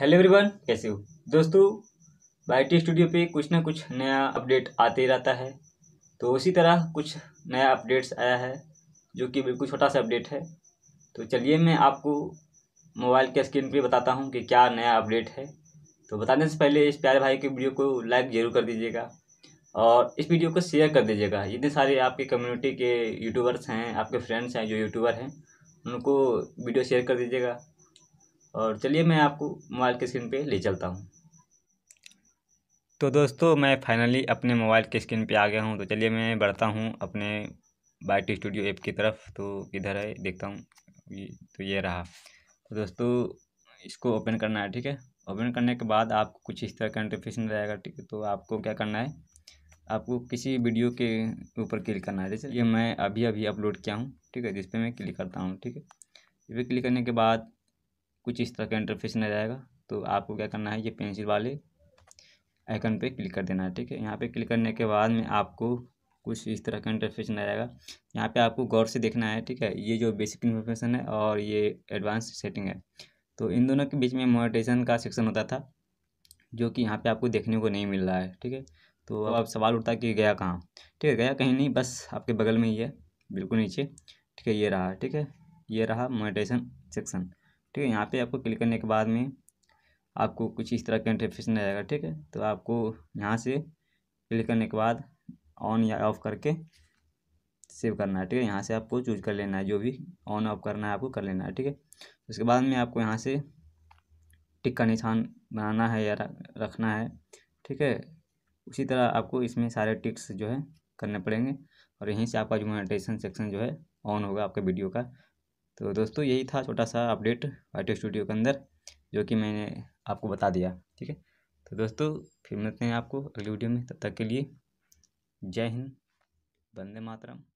hello everyone कैसे हो दोस्तों टी स्टूडियो पे कुछ ना कुछ नया अपडेट आते रहता है तो उसी तरह कुछ नया अपडेट्स आया है जो कि बिल्कुल छोटा सा अपडेट है तो चलिए मैं आपको मोबाइल के स्क्रीन पे बताता हूँ कि क्या नया अपडेट है तो बताने से पहले इस प्यारे भाई के वीडियो को लाइक ज़रूर कर दीजिएगा और इस वीडियो को शेयर कर दीजिएगा जितने सारे आपके कम्युनिटी के यूट्यूबर्स हैं आपके फ्रेंड्स हैं जो यूट्यूबर हैं उनको वीडियो शेयर कर दीजिएगा और चलिए मैं आपको मोबाइल के स्क्रीन पे ले चलता हूँ तो दोस्तों मैं फाइनली अपने मोबाइल के स्क्रीन पे आ गया हूँ तो चलिए मैं बढ़ता हूँ अपने बाइट स्टूडियो ऐप की तरफ तो किधर है देखता हूँ तो ये रहा तो दोस्तों इसको ओपन करना है ठीक है ओपन करने के बाद आपको कुछ इस तरह का इंटरफेशन रहेगा ठीक है तो आपको क्या करना है आपको किसी वीडियो के ऊपर क्लिक करना है जैसे ये मैं अभी अभी अपलोड किया हूँ ठीक है जिस पर मैं क्लिक करता हूँ ठीक है इस पर क्लिक करने के बाद कुछ इस तरह का इंटरफेस नहीं जाएगा तो आपको क्या करना है ये पेंसिल वाले आइकन पे क्लिक कर देना है ठीक है यहाँ पे क्लिक करने के बाद में आपको कुछ इस तरह का इंटरफेस नहीं आएगा यहाँ पे आपको गौर से देखना है ठीक है ये जो बेसिक इन्फॉर्मेशन है और ये एडवांस सेटिंग है तो इन दोनों के बीच में मोनेटाइजेशन का सेक्शन होता था जो कि यहाँ पर आपको देखने को नहीं मिल रहा है ठीक है तो अब सवाल उठता कि गया कहाँ ठीक है गया कहीं नहीं बस आपके बगल में ही है बिल्कुल नीचे ठीक है ये रहा ठीक है ये रहा मोनेटाइजेशन सेक्शन ठीक है यहाँ पे आपको क्लिक करने के बाद में आपको कुछ इस तरह का नहीं आएगा ठीक है तो आपको यहाँ से क्लिक करने के बाद ऑन या ऑफ करके सेव करना है ठीक है यहाँ से आपको चूज कर लेना है जो भी ऑन ऑफ करना है आपको कर लेना है ठीक है उसके बाद में आपको यहाँ से टिक का निशान बनाना है या रखना है ठीक है उसी तरह आपको इसमें सारे टिक्स जो है करने पड़ेंगे और यहीं से आपका जो मोनेटाइजेशन सेक्शन जो है ऑन होगा आपके वीडियो का तो दोस्तों यही था छोटा सा अपडेट वाइट स्टूडियो के अंदर जो कि मैंने आपको बता दिया ठीक है तो दोस्तों फिर मिलते हैं आपको अगली वीडियो में तब तक के लिए जय हिंद वंदे मातरम